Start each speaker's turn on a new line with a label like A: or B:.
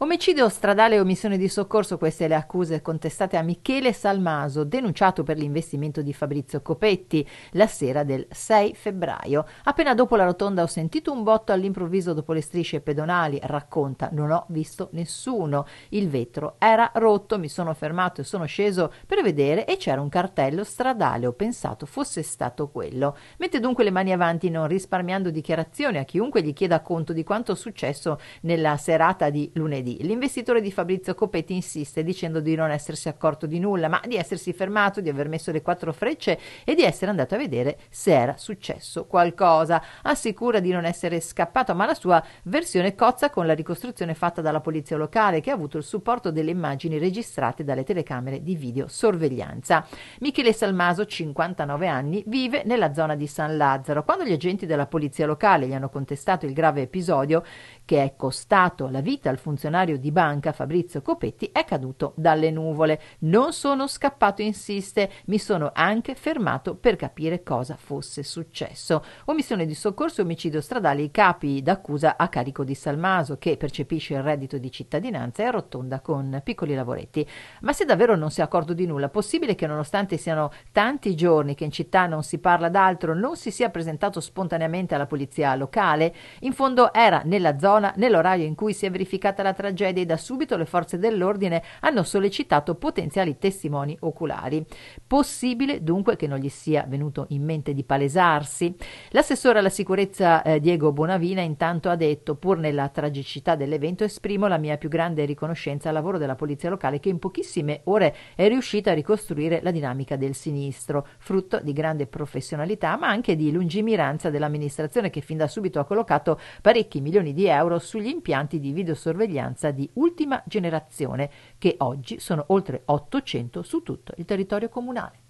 A: Omicidio stradale e omissione di soccorso, queste le accuse contestate a Michele Salmaso, denunciato per l'investimento di Fabrizio Copetti la sera del 6 febbraio. Appena dopo la rotonda ho sentito un botto all'improvviso dopo le strisce pedonali, racconta, non ho visto nessuno. Il vetro era rotto, mi sono fermato e sono sceso per vedere e c'era un cartello stradale, ho pensato fosse stato quello. Mette dunque le mani avanti non risparmiando dichiarazioni a chiunque gli chieda conto di quanto successo nella serata di lunedì lunedì. L'investitore di Fabrizio Copetti insiste dicendo di non essersi accorto di nulla, ma di essersi fermato, di aver messo le quattro frecce e di essere andato a vedere se era successo qualcosa. Assicura di non essere scappato, ma la sua versione cozza con la ricostruzione fatta dalla polizia locale che ha avuto il supporto delle immagini registrate dalle telecamere di videosorveglianza. Michele Salmaso, 59 anni, vive nella zona di San Lazzaro. Quando gli agenti della polizia locale gli hanno contestato il grave episodio che è costato la vita al funzionario funzionario di banca Fabrizio Copetti è caduto dalle nuvole. Non sono scappato, insiste, mi sono anche fermato per capire cosa fosse successo. Omissione di soccorso e omicidio stradale i capi d'accusa a carico di Salmaso che percepisce il reddito di cittadinanza e arrotonda con piccoli lavoretti. Ma se davvero non si è accorto di nulla, possibile che nonostante siano tanti giorni che in città non si parla d'altro, non si sia presentato spontaneamente alla polizia locale? In fondo era nella zona, nell'orario in cui si è verificata la tragedia tragedia e da subito le forze dell'ordine hanno sollecitato potenziali testimoni oculari. Possibile dunque che non gli sia venuto in mente di palesarsi? L'assessore alla sicurezza eh, Diego Bonavina intanto ha detto, pur nella tragicità dell'evento, esprimo la mia più grande riconoscenza al lavoro della polizia locale che in pochissime ore è riuscita a ricostruire la dinamica del sinistro, frutto di grande professionalità ma anche di lungimiranza dell'amministrazione che fin da subito ha collocato parecchi milioni di euro sugli impianti di videosorveglianza minoranza di ultima generazione, che oggi sono oltre 800 su tutto il territorio comunale.